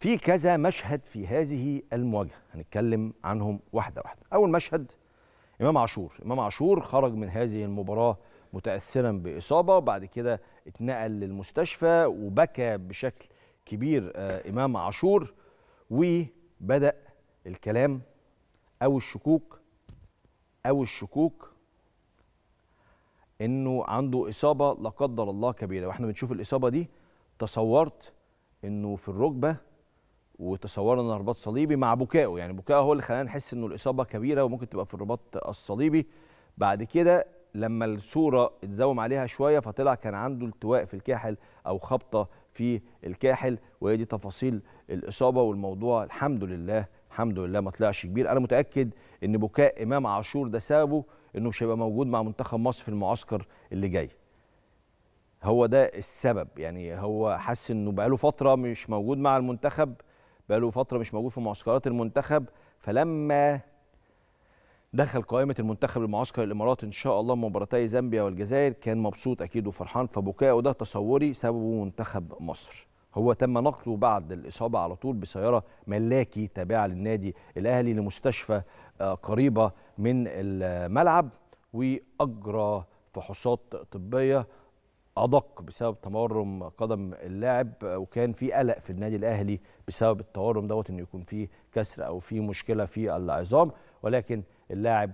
في كذا مشهد في هذه المواجهة هنتكلم عنهم واحدة واحدة أول مشهد إمام عاشور إمام عاشور خرج من هذه المباراة متأثرا بإصابة بعد كده اتنقل للمستشفى وبكى بشكل كبير آه، إمام عاشور وبدأ الكلام أو الشكوك أو الشكوك إنه عنده إصابة لا قدر الله كبيرة وإحنا بنشوف الإصابة دي تصورت إنه في الركبة وتصورنا ان رباط صليبي مع بكائه يعني بكائه هو اللي خلانا نحس انه الاصابه كبيره وممكن تبقى في الرباط الصليبي بعد كده لما الصوره اتزوم عليها شويه فطلع كان عنده التواء في الكاحل او خبطه في الكاحل وهي دي تفاصيل الاصابه والموضوع الحمد لله الحمد لله ما طلعش كبير انا متاكد ان بكاء امام عاشور ده سببه انه مش هيبقى موجود مع منتخب مصر في المعسكر اللي جاي هو ده السبب يعني هو حس انه بقاله فتره مش موجود مع المنتخب بقاله فتره مش موجود في معسكرات المنتخب فلما دخل قائمه المنتخب المعسكر الامارات ان شاء الله مباراتي زامبيا والجزائر كان مبسوط اكيد وفرحان فبكائه ده تصوري سببه منتخب مصر هو تم نقله بعد الاصابه على طول بسياره ملاكي تابعه للنادي الاهلي لمستشفى آه، قريبه من الملعب واجرى فحوصات طبيه ادق بسبب تمرم قدم اللاعب وكان في قلق في النادي الاهلي بسبب التورم دوت انه يكون في كسر او في مشكله في العظام ولكن اللاعب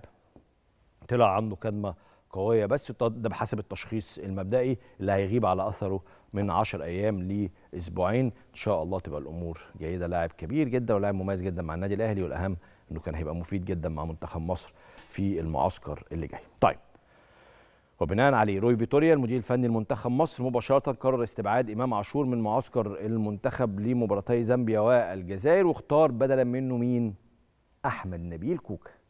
طلع عنده كدمه قويه بس ده بحسب التشخيص المبدئي اللي هيغيب على اثره من 10 ايام لاسبوعين ان شاء الله تبقى الامور جيده لاعب كبير جدا ولاعب مميز جدا مع النادي الاهلي والاهم انه كان هيبقى مفيد جدا مع منتخب مصر في المعسكر اللي جاي طيب وبناء عليه روي فيتوريا المدير الفني لمنتخب مصر مباشره قرر استبعاد امام عاشور من معسكر المنتخب لمباراتي زامبيا والجزائر واختار بدلا منه مين احمد نبيل كوكا